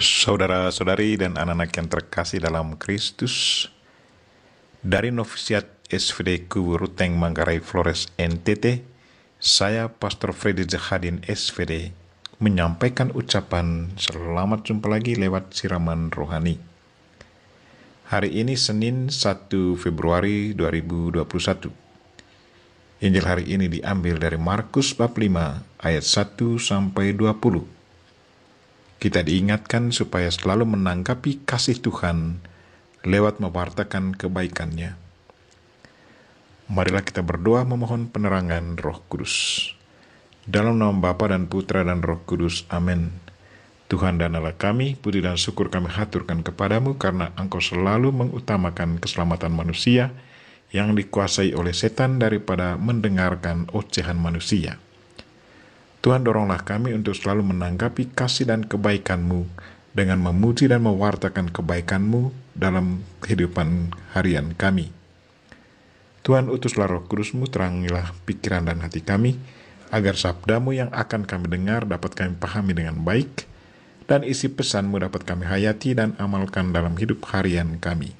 Saudara-saudari dan anak-anak yang terkasih dalam Kristus, dari Novisiat SVD Ruteng Manggarai Flores NTT, saya Pastor Freddy Zahadin SVD menyampaikan ucapan selamat jumpa lagi lewat siraman rohani. Hari ini Senin 1 Februari 2021. Injil hari ini diambil dari Markus bab 5 ayat 1 sampai 20 kita diingatkan supaya selalu menanggapi kasih Tuhan lewat mewartakan kebaikannya. Marilah kita berdoa memohon penerangan roh kudus. Dalam nama Bapa dan Putra dan Roh Kudus. Amin. Tuhan dan Allah kami, puji dan syukur kami haturkan kepadamu karena engkau selalu mengutamakan keselamatan manusia yang dikuasai oleh setan daripada mendengarkan ocehan manusia. Tuhan doronglah kami untuk selalu menanggapi kasih dan kebaikan-Mu dengan memuji dan mewartakan kebaikan-Mu dalam kehidupan harian kami. Tuhan utuslah roh kudus-Mu, terangilah pikiran dan hati kami, agar sabdamu yang akan kami dengar dapat kami pahami dengan baik, dan isi pesanmu dapat kami hayati dan amalkan dalam hidup harian kami.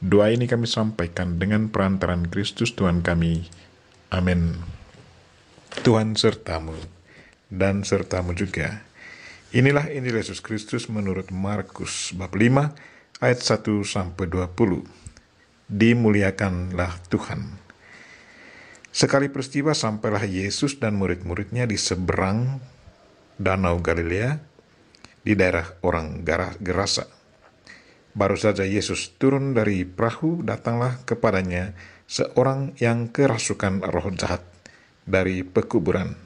Doa ini kami sampaikan dengan perantaran Kristus Tuhan kami. Amin. Tuhan sertamu dan sertamu juga. Inilah Injil Yesus Kristus menurut Markus bab 5 ayat 1 sampai 20. Dimuliakanlah Tuhan. Sekali peristiwa sampailah Yesus dan murid-muridnya di seberang Danau Galilea di daerah orang Gerasa. Baru saja Yesus turun dari perahu, datanglah kepadanya seorang yang kerasukan roh jahat dari pekuburan.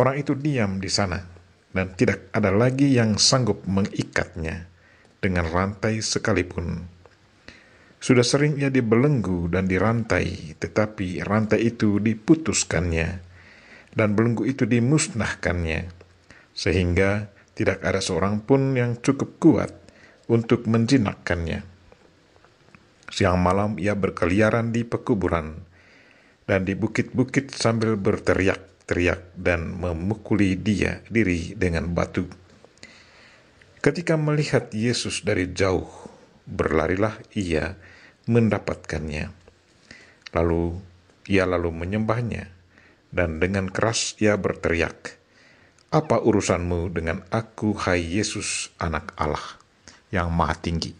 Orang itu diam di sana, dan tidak ada lagi yang sanggup mengikatnya dengan rantai sekalipun. Sudah sering ia dibelenggu dan dirantai, tetapi rantai itu diputuskannya, dan belenggu itu dimusnahkannya, sehingga tidak ada seorang pun yang cukup kuat untuk menjinakkannya. Siang malam ia berkeliaran di pekuburan, dan di bukit-bukit sambil berteriak-teriak dan memukuli dia diri dengan batu. Ketika melihat Yesus dari jauh, berlarilah ia mendapatkannya. Lalu ia lalu menyembahnya, dan dengan keras ia berteriak, "Apa urusanmu dengan aku, hai Yesus, Anak Allah yang Maha Tinggi?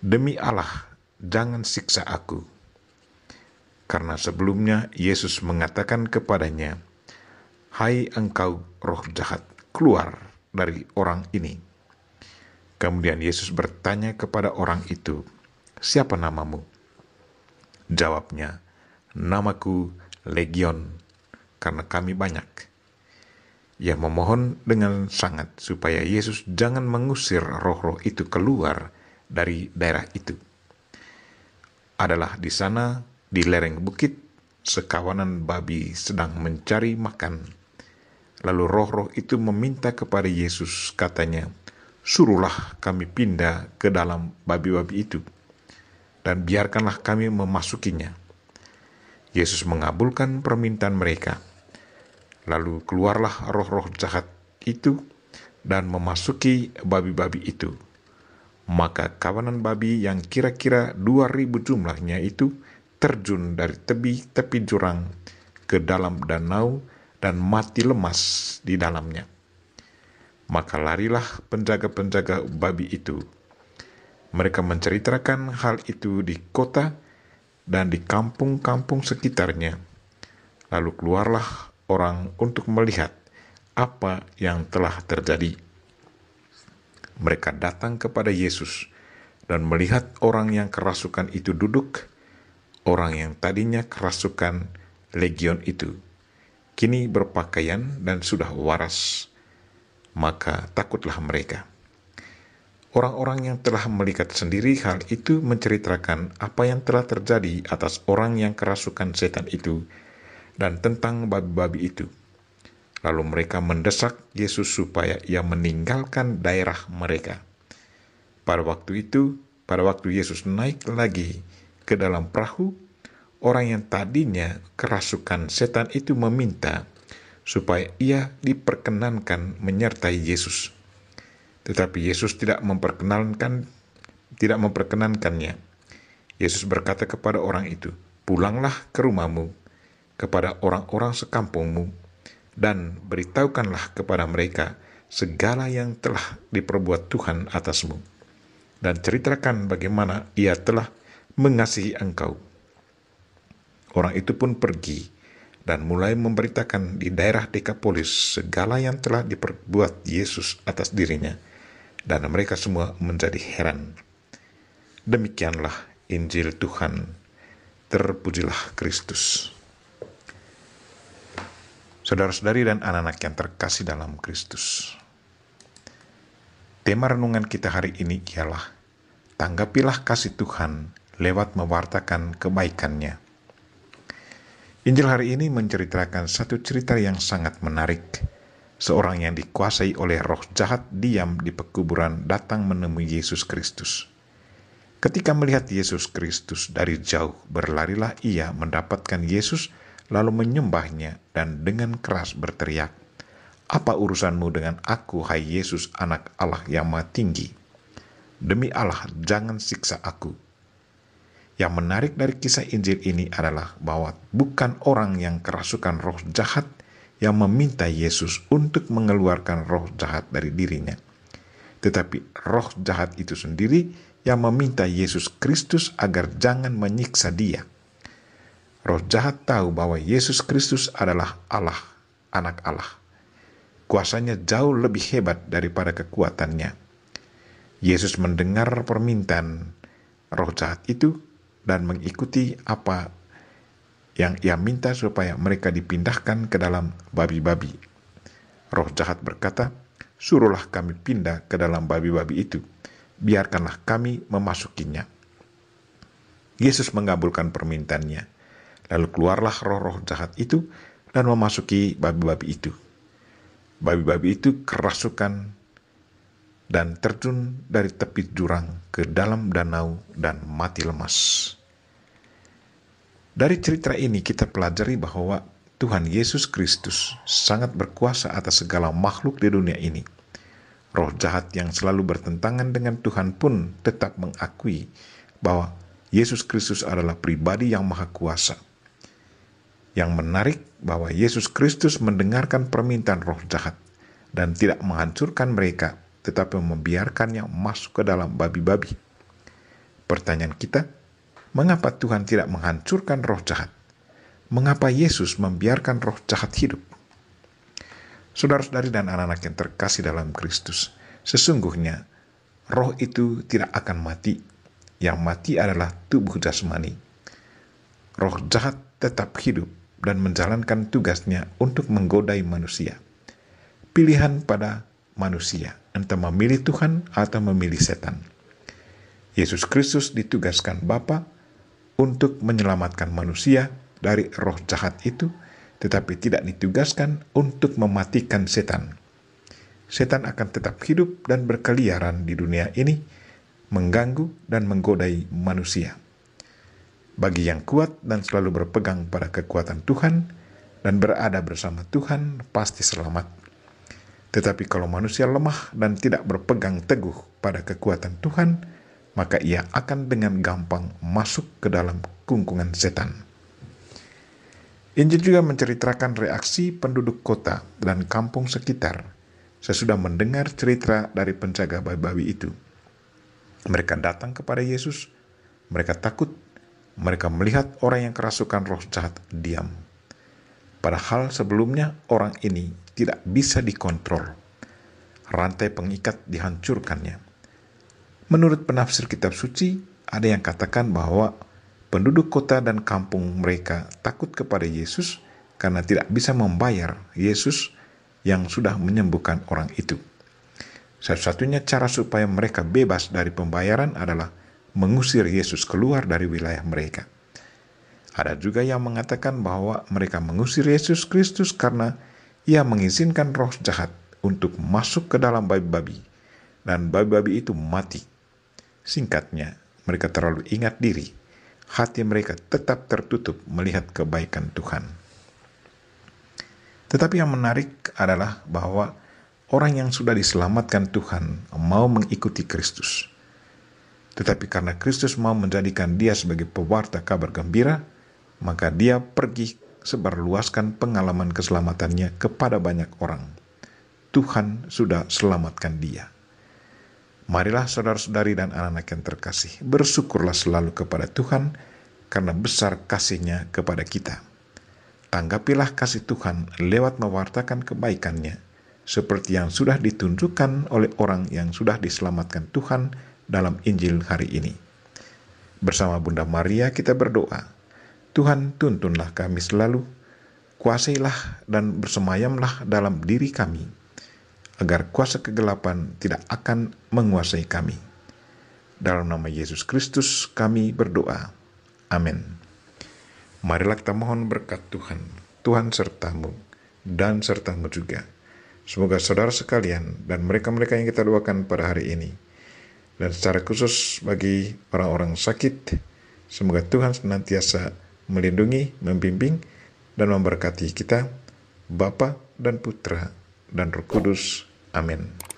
Demi Allah, jangan siksa aku." karena sebelumnya Yesus mengatakan kepadanya, "Hai engkau roh jahat, keluar dari orang ini." Kemudian Yesus bertanya kepada orang itu, "Siapa namamu?" Jawabnya, "Namaku Legion, karena kami banyak." Ia memohon dengan sangat supaya Yesus jangan mengusir roh-roh itu keluar dari daerah itu. Adalah di sana di lereng bukit, sekawanan babi sedang mencari makan. Lalu roh-roh itu meminta kepada Yesus, katanya, "Suruhlah kami pindah ke dalam babi-babi itu, dan biarkanlah kami memasukinya." Yesus mengabulkan permintaan mereka. Lalu keluarlah roh-roh jahat itu dan memasuki babi-babi itu. Maka kawanan babi yang kira-kira dua ribu jumlahnya itu terjun dari tepi-tepi jurang ke dalam danau dan mati lemas di dalamnya. Maka larilah penjaga-penjaga babi itu. Mereka menceritakan hal itu di kota dan di kampung-kampung sekitarnya. Lalu keluarlah orang untuk melihat apa yang telah terjadi. Mereka datang kepada Yesus dan melihat orang yang kerasukan itu duduk orang yang tadinya kerasukan legion itu, kini berpakaian dan sudah waras, maka takutlah mereka. Orang-orang yang telah melihat sendiri hal itu menceritakan apa yang telah terjadi atas orang yang kerasukan setan itu dan tentang babi-babi itu. Lalu mereka mendesak Yesus supaya ia meninggalkan daerah mereka. Pada waktu itu, pada waktu Yesus naik lagi ke dalam perahu, orang yang tadinya kerasukan setan itu meminta supaya ia diperkenankan menyertai Yesus. Tetapi Yesus tidak memperkenankan tidak memperkenankannya. Yesus berkata kepada orang itu, "Pulanglah ke rumahmu, kepada orang-orang sekampungmu, dan beritahukanlah kepada mereka segala yang telah diperbuat Tuhan atasmu, dan ceritakan bagaimana ia telah mengasihi engkau. Orang itu pun pergi dan mulai memberitakan di daerah Dekapolis segala yang telah diperbuat Yesus atas dirinya, dan mereka semua menjadi heran. Demikianlah Injil Tuhan. Terpujilah Kristus. Saudara-saudari dan anak-anak yang terkasih dalam Kristus. Tema renungan kita hari ini ialah Tanggapilah kasih Tuhan lewat mewartakan kebaikannya. Injil hari ini menceritakan satu cerita yang sangat menarik. Seorang yang dikuasai oleh roh jahat diam di pekuburan datang menemui Yesus Kristus. Ketika melihat Yesus Kristus dari jauh, berlarilah ia mendapatkan Yesus, lalu menyembahnya dan dengan keras berteriak, "Apa urusanmu dengan aku, hai Yesus, Anak Allah yang Maha Tinggi? Demi Allah, jangan siksa aku." Yang menarik dari kisah Injil ini adalah bahwa bukan orang yang kerasukan roh jahat yang meminta Yesus untuk mengeluarkan roh jahat dari dirinya, tetapi roh jahat itu sendiri yang meminta Yesus Kristus agar jangan menyiksa dia. Roh jahat tahu bahwa Yesus Kristus adalah Allah, anak Allah. Kuasanya jauh lebih hebat daripada kekuatannya. Yesus mendengar permintaan roh jahat itu dan mengikuti apa yang ia minta supaya mereka dipindahkan ke dalam babi-babi. Roh jahat berkata, "Suruhlah kami pindah ke dalam babi-babi itu, biarkanlah kami memasukinya." Yesus mengabulkan permintaannya. Lalu keluarlah roh-roh jahat itu dan memasuki babi-babi itu. Babi-babi itu kerasukan dan terjun dari tepi jurang ke dalam danau dan mati lemas. Dari cerita ini kita pelajari bahwa Tuhan Yesus Kristus sangat berkuasa atas segala makhluk di dunia ini. Roh jahat yang selalu bertentangan dengan Tuhan pun tetap mengakui bahwa Yesus Kristus adalah pribadi yang maha kuasa. Yang menarik bahwa Yesus Kristus mendengarkan permintaan roh jahat dan tidak menghancurkan mereka, tetapi membiarkannya masuk ke dalam babi-babi. Pertanyaan kita, mengapa Tuhan tidak menghancurkan roh jahat? Mengapa Yesus membiarkan roh jahat hidup? Saudara-saudari dan anak-anak yang terkasih dalam Kristus, sesungguhnya roh itu tidak akan mati. Yang mati adalah tubuh jasmani. Roh jahat tetap hidup dan menjalankan tugasnya untuk menggodai manusia. Pilihan pada manusia entah memilih Tuhan atau memilih setan. Yesus Kristus ditugaskan Bapa untuk menyelamatkan manusia dari roh jahat itu, tetapi tidak ditugaskan untuk mematikan setan. Setan akan tetap hidup dan berkeliaran di dunia ini, mengganggu dan menggodai manusia. Bagi yang kuat dan selalu berpegang pada kekuatan Tuhan dan berada bersama Tuhan, pasti selamat. Tetapi kalau manusia lemah dan tidak berpegang teguh pada kekuatan Tuhan, maka ia akan dengan gampang masuk ke dalam kungkungan setan. Injil juga menceritakan reaksi penduduk kota dan kampung sekitar sesudah mendengar cerita dari penjaga babi-babi itu. Mereka datang kepada Yesus, mereka takut, mereka melihat orang yang kerasukan roh jahat diam Padahal sebelumnya orang ini tidak bisa dikontrol. Rantai pengikat dihancurkannya. Menurut penafsir kitab suci, ada yang katakan bahwa penduduk kota dan kampung mereka takut kepada Yesus karena tidak bisa membayar Yesus yang sudah menyembuhkan orang itu. Satu-satunya cara supaya mereka bebas dari pembayaran adalah mengusir Yesus keluar dari wilayah mereka. Ada juga yang mengatakan bahwa mereka mengusir Yesus Kristus karena ia mengizinkan roh jahat untuk masuk ke dalam babi-babi, dan babi-babi itu mati. Singkatnya, mereka terlalu ingat diri. Hati mereka tetap tertutup melihat kebaikan Tuhan. Tetapi yang menarik adalah bahwa orang yang sudah diselamatkan Tuhan mau mengikuti Kristus. Tetapi karena Kristus mau menjadikan dia sebagai pewarta kabar gembira, maka dia pergi sebarluaskan pengalaman keselamatannya kepada banyak orang. Tuhan sudah selamatkan dia. Marilah saudara-saudari dan anak-anak yang terkasih, bersyukurlah selalu kepada Tuhan karena besar kasihnya kepada kita. Tanggapilah kasih Tuhan lewat mewartakan kebaikannya, seperti yang sudah ditunjukkan oleh orang yang sudah diselamatkan Tuhan dalam Injil hari ini. Bersama Bunda Maria kita berdoa. Tuhan tuntunlah kami selalu, kuasailah dan bersemayamlah dalam diri kami, agar kuasa kegelapan tidak akan menguasai kami. Dalam nama Yesus Kristus kami berdoa. Amin. Marilah kita mohon berkat Tuhan, Tuhan sertamu dan sertamu juga. Semoga saudara sekalian dan mereka-mereka yang kita doakan pada hari ini, dan secara khusus bagi orang-orang sakit, semoga Tuhan senantiasa melindungi, membimbing, dan memberkati kita, Bapa dan Putra dan Roh Kudus. Amin.